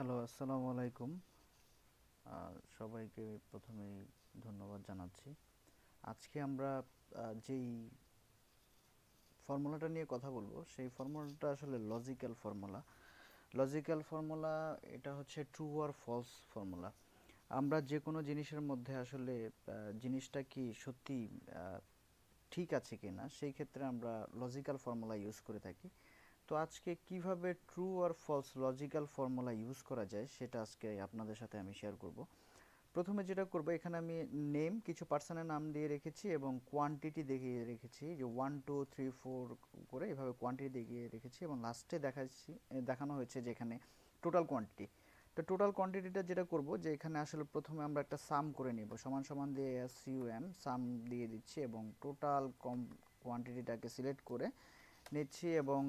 hello আসসালামু আলাইকুম সবাইকে প্রথমেই ধন্যবাদ জানাচ্ছি আজকে আমরা যেই ফর্মুলাটা নিয়ে কথা বলবো সেই ফর্মুলাটা আসলে লজিক্যাল ফর্মুলা লজিক্যাল ফর্মুলা এটা হচ্ছে ট্রু আর ফলস ফর্মুলা আমরা যে কোনো জিনিসের মধ্যে আসলে জিনিসটা কি সত্যি ঠিক আছে কি না সেই ক্ষেত্রে আমরা লজিক্যাল ফর্মুলা ইউজ করে থাকি তো আজকে কিভাবে ট্রু আর ফলস লজিক্যাল ফর্মুলা ইউজ করা যায় সেটা আজকে আপনাদের সাথে আমি শেয়ার করব প্রথমে যেটা করব এখানে আমি নেম কিছু পার্সনের নাম দিয়ে রেখেছি এবং কোয়ান্টিটি দেখিয়ে রেখেছি যে ওয়ান টু থ্রি ফোর করে এভাবে কোয়ান্টিটি দেখিয়ে রেখেছি এবং লাস্টে দেখাচ্ছি দেখানো হয়েছে যে এখানে টোটাল কোয়ান্টিটি তো টোটাল কোয়ান্টিটিটা যেটা করব যে এখানে আসলে প্রথমে আমরা একটা সাম করে নিব সমান সমান দিয়ে এস ইউ এম সাম দিয়ে দিচ্ছি এবং টোটাল কম কোয়ান্টিটিটাকে সিলেক্ট করে নিচ্ছি এবং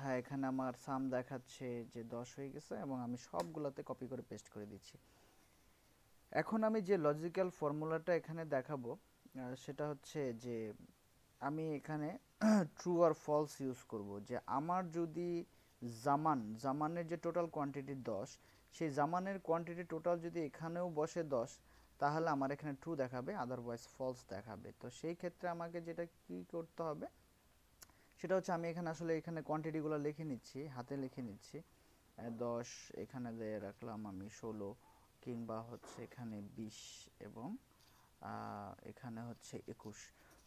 হ্যাঁ এখানে আমার সাম দেখাচ্ছে যে দশ হয়ে গেছে এবং আমি সবগুলোতে কপি করে পেস্ট করে দিচ্ছি এখন আমি যে লজিক্যাল ফর্মুলাটা এখানে দেখাবো সেটা হচ্ছে যে আমি এখানে ট্রু আর ফলস ইউজ করব যে আমার যদি জামান জামানের যে টোটাল কোয়ান্টিটি দশ সেই জামানের কোয়ান্টিটি টোটাল যদি এখানেও বসে দশ তাহলে আমার এখানে ট্রু দেখাবে আদারওয়াইজ ফলস দেখাবে তো সেই ক্ষেত্রে আমাকে যেটা কি করতে হবে সেটা হচ্ছে আমি এখানে আসলে এখানে কোয়ান্টিটিগুলো লিখে নিচ্ছি হাতে লিখে নিচ্ছি দশ এখানে দিয়ে রাখলাম আমি ষোলো কিংবা হচ্ছে এখানে বিশ এবং এখানে হচ্ছে একুশ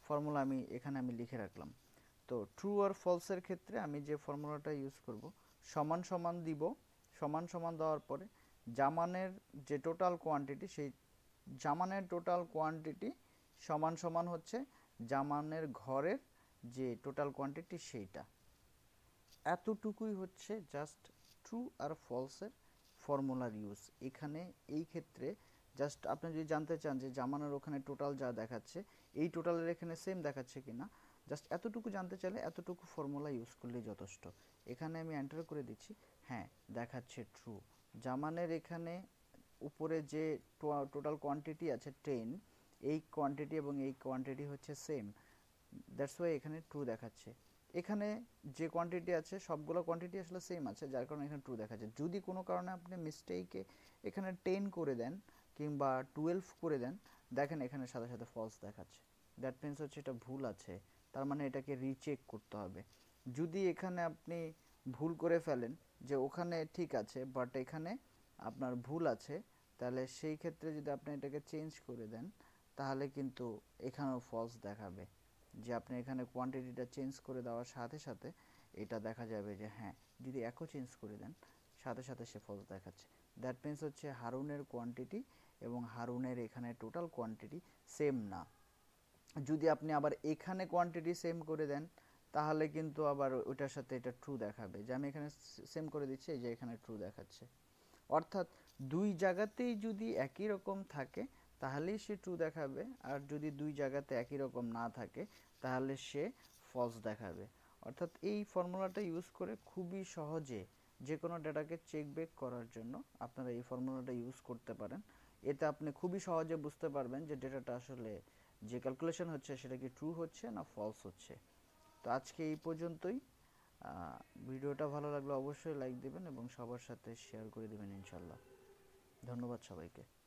ফর্মুলা আমি এখানে আমি লিখে রাখলাম তো ট্রু আর ফলসের ক্ষেত্রে আমি যে ফর্মুলাটা ইউজ করব সমান সমান দিব সমান সমান দেওয়ার পরে জামানের যে টোটাল কোয়ান্টিটি সেই জামানের টোটাল কোয়ান্টিটি সমান সমান হচ্ছে জামানের ঘরের যে টোটাল কোয়ান্টিটি সেইটা এতটুকুই হচ্ছে জাস্ট ট্রু আর ফলসের ফর্মুলার ইউজ এখানে এই ক্ষেত্রে জাস্ট আপনি যদি জানতে চান যে জামানার ওখানে টোটাল যা দেখাচ্ছে এই টোটালের এখানে সেম দেখাচ্ছে কি না জাস্ট এতটুকু জানতে চাইলে এতটুকু ফর্মুলা ইউজ করলেই যথেষ্ট এখানে আমি এন্টার করে দিচ্ছি হ্যাঁ দেখাচ্ছে ট্রু জামানের এখানে উপরে যে টোটাল কোয়ান্টিটি আছে টেন এই কোয়ান্টিটি এবং এই কোয়ান্টিটি হচ্ছে সেম দ্যাটস ওয়াই এখানে ট্রু দেখাচ্ছে এখানে যে কোয়ান্টিটি আছে সবগুলো কোয়ান্টিটি আসলে সেম আছে যার কারণে এখানে ট্রু দেখাচ্ছে যদি কোনো কারণে আপনি মিস্টেকে এখানে টেন করে দেন কিংবা টুয়েলভ করে দেন দেখেন এখানে সাথে সাথে ফলস দেখাচ্ছে দ্যাট মিনস হচ্ছে এটা ভুল আছে তার মানে এটাকে রিচেক করতে হবে যদি এখানে আপনি ভুল করে ফেলেন যে ওখানে ঠিক আছে বাট এখানে আপনার ভুল আছে তাহলে সেই ক্ষেত্রে যদি আপনি এটাকে চেঞ্জ করে দেন তাহলে কিন্তু এখানেও ফলস দেখাবে যে আপনি এখানে কোয়ান্টিটিটা চেঞ্জ করে দেওয়ার সাথে সাথে এটা দেখা যাবে যে হ্যাঁ যদি একও চেঞ্জ করে দেন সাথে সাথে সে ফলস দেখাচ্ছে দ্যাট মিন্স হচ্ছে হারুনের কোয়ান্টিটি এবং হারুনের এখানে টোটাল কোয়ান্টিটি সেম না যদি আপনি আবার এখানে কোয়ান্টিটি সেম করে দেন তাহলে কিন্তু আবার ওটার সাথে এটা ট্রু দেখাবে যে আমি এখানে সেম করে দিচ্ছি এই যে এখানে ট্রু দেখাচ্ছে অর্থাৎ দুই জায়গাতেই যদি একই রকম থাকে তাহলেই সে ট্রু দেখাবে আর যদি দুই জায়গাতে একই রকম না থাকে তাহলে সে ফলস দেখাবে অর্থাৎ এই ফর্মুলাটা ইউজ করে খুবই সহজে যে কোনো ডেটাকে চেক ব্যাক করার জন্য আপনারা এই ফর্মুলাটা ইউজ করতে পারেন এতে আপনি খুবই সহজে বুঝতে পারবেন যে ডেটাটা আসলে যে ক্যালকুলেশন হচ্ছে সেটা কি ট্রু হচ্ছে না ফলস হচ্ছে তো আজকে এই পর্যন্তই ভিডিওটা ভালো লাগলে অবশ্যই লাইক দেবেন এবং সবার সাথে শেয়ার করে দেবেন ইনশাল্লাহ ধন্যবাদ সবাইকে